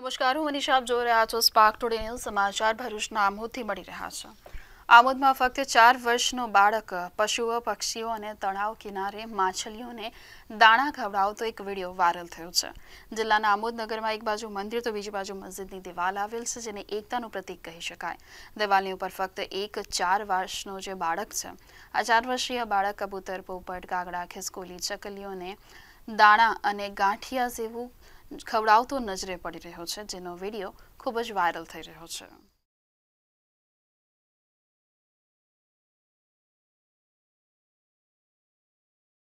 નમસ્કાર હું મનીષા આપ જોઈ રહ્યા છો સ્પાર્ક ટુડે ન્યૂઝ સમાચાર ભરૂચના આમોદથી મળી રહ્યા છે આમોદમાં ફક્ત ચાર વર્ષનો બાળક પશુઓ પક્ષીઓ અને તળાવ કિનારે માછલીઓને દાણા ખવડાવતો એક વિડીયો વાયરલ થયો છે જિલ્લાના આમોદનગરમાં એક બાજુ મંદિર તો બીજી બાજુ મસ્જિદની દિવાલ આવેલ છે જેને એકતાનું પ્રતીક કહી શકાય દિવાલની ઉપર ફક્ત એક ચાર વર્ષનો જે બાળક છે આ ચાર વર્ષીય બાળક કબૂતર પોપટ કાગડા ખિસકોલી ચકલીઓને દાણા અને ગાંઠિયા જેવું ખવડાવતો નજરે પડી રહ્યો છે જેનો વિડીયો ખૂબ જ વાયરલ થઈ રહ્યો છે